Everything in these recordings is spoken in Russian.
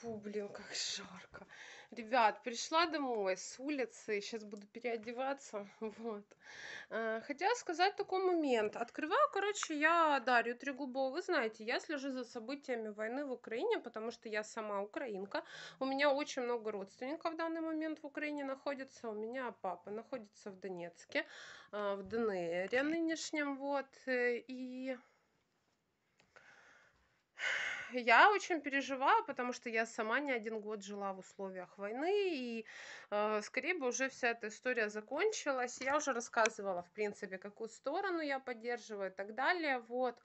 Фу, блин, как жарко. Ребят, пришла домой с улицы, сейчас буду переодеваться, вот. А, хотела сказать такой момент. Открываю, короче, я Дарью Трегубову, вы знаете, я слежу за событиями войны в Украине, потому что я сама украинка. У меня очень много родственников в данный момент в Украине находится. У меня папа находится в Донецке, а, в ДНР нынешнем, вот. Э, и я очень переживаю, потому что я сама не один год жила в условиях войны, и э, скорее бы уже вся эта история закончилась. Я уже рассказывала, в принципе, какую сторону я поддерживаю и так далее. Вот.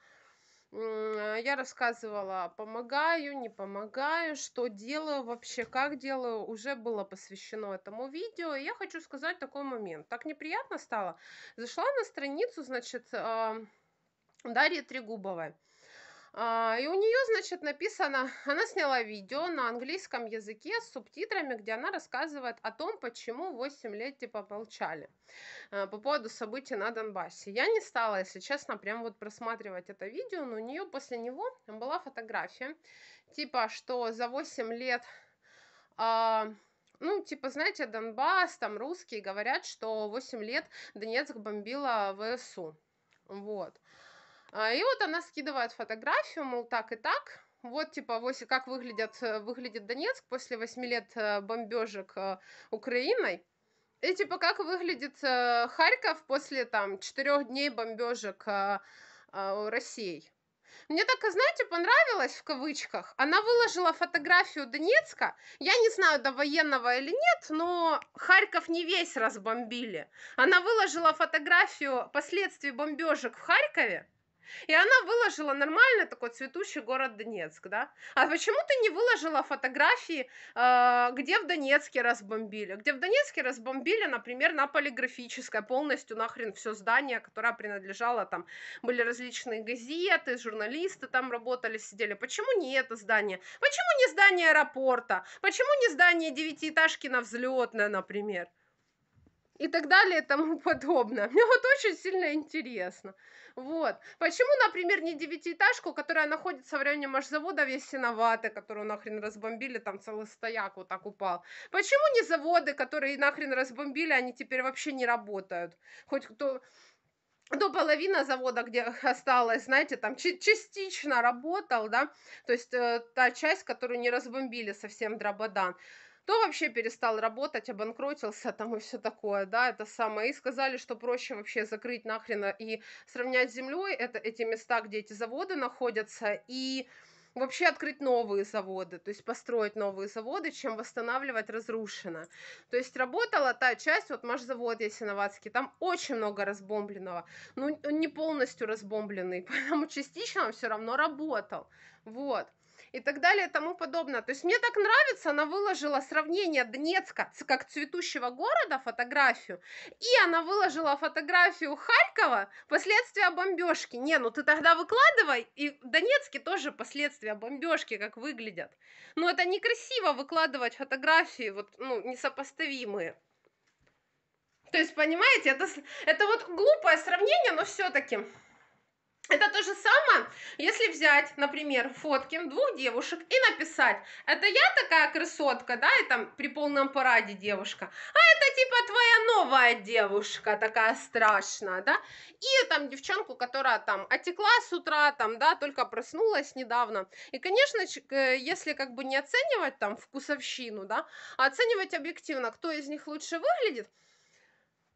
Я рассказывала, помогаю, не помогаю, что делаю вообще, как делаю, уже было посвящено этому видео. И я хочу сказать такой момент. Так неприятно стало. Зашла на страницу, значит, э, Дарьи Трегубовой. А, и у нее, значит, написано, она сняла видео на английском языке с субтитрами, где она рассказывает о том, почему 8 лет типа молчали э, по поводу событий на Донбассе. Я не стала, если честно, прям вот просматривать это видео, но у нее после него была фотография, типа, что за 8 лет а, ну, типа, знаете, Донбасс, там русские говорят, что 8 лет Донецк бомбила ВСУ. Вот. А, и вот она скидывает фотографию, мол, так и так, вот, типа, как выглядят, э, выглядит Донецк после 8 лет э, бомбежек э, Украиной. И, типа, как выглядит Харьков после, там, 4 дней бомбежек Россией. Мне так, знаете, понравилось в кавычках. Она выложила фотографию Донецка. Я не знаю, до военного или нет, но Харьков не весь разбомбили. Она выложила фотографию последствий бомбежек в Харькове. И она выложила нормально такой цветущий город Донецк, да? А почему ты не выложила фотографии, а, где в Донецке разбомбили? Где в Донецке разбомбили, например, на полиграфической полностью нахрен все здание, которое принадлежало там, были различные газеты, журналисты там работали, сидели. Почему не это здание? Почему не здание аэропорта? Почему не здание девятиэтажки на взлетное, например? и так далее и тому подобное. Мне вот очень сильно интересно. Вот. Почему, например, не девятиэтажку, которая находится в районе машзавода весь синоватый, которую нахрен разбомбили, там целый стояк вот так упал. Почему не заводы, которые нахрен разбомбили, они теперь вообще не работают? Хоть кто до половины завода, где осталось, знаете, там частично работал, да, то есть э, та часть, которую не разбомбили совсем Драбадан кто вообще перестал работать, обанкротился там и все такое, да, это самое. И сказали, что проще вообще закрыть нахрен э, и сравнять с землей это, эти места, где эти заводы находятся, и вообще открыть новые заводы, то есть построить новые заводы, чем восстанавливать разрушено. То есть работала та часть, вот завод Ясиноватский, там очень много разбомбленного, ну, не полностью разбомбленный, поэтому частично он все равно работал. Вот и так далее и тому подобное. То есть мне так нравится, она выложила сравнение Донецка как цветущего города, фотографию, и она выложила фотографию Харькова, последствия бомбежки. Не, ну ты тогда выкладывай, и Донецке тоже последствия бомбежки, как выглядят. Но это некрасиво выкладывать фотографии, вот, ну, несопоставимые. То есть, понимаете, это, это вот глупое сравнение, но все-таки... Это то же самое, если взять, например, фотки двух девушек и написать, это я такая красотка, да, и там при полном параде девушка, а это типа твоя новая девушка, такая страшная, да, и там девчонку, которая там отекла с утра, там, да, только проснулась недавно. И, конечно, если как бы не оценивать там вкусовщину, да, а оценивать объективно, кто из них лучше выглядит,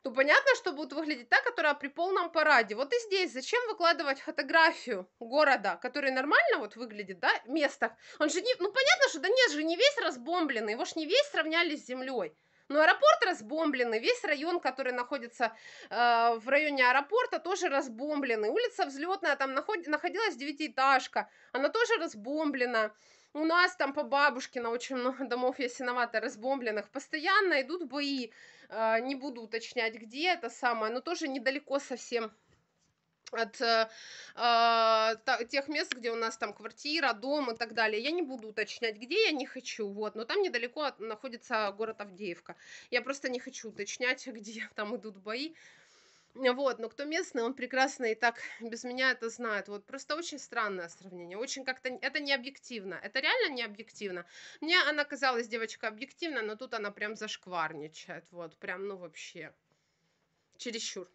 то ну, понятно, что будут выглядеть та, которая при полном параде. Вот и здесь зачем выкладывать фотографию города, который нормально вот выглядит, да, место? Он же не, ну понятно, что да нет же не весь разбомбленный, его же не весь сравняли с землей. Но аэропорт разбомбленный, весь район, который находится э, в районе аэропорта, тоже разбомбленный. Улица Взлетная, там находилась девятиэтажка, она тоже разбомблена. У нас там по Бабушкино очень много домов ясеновато разбомбленных. Постоянно идут бои. А, не буду уточнять, где это самое, но тоже недалеко совсем от э, а, тех мест, где у нас там квартира, дом и так далее. Я не буду уточнять, где я не хочу, вот, но там недалеко от, находится город Авдеевка. Я просто не хочу уточнять, где там идут бои. Вот, но кто местный, он прекрасно и так без меня это знает. Вот просто очень странное сравнение. Очень как-то это не объективно. Это реально не объективно. Мне она казалась девочка объективна, но тут она прям зашкварничает. Вот, прям, ну вообще. Чересчур.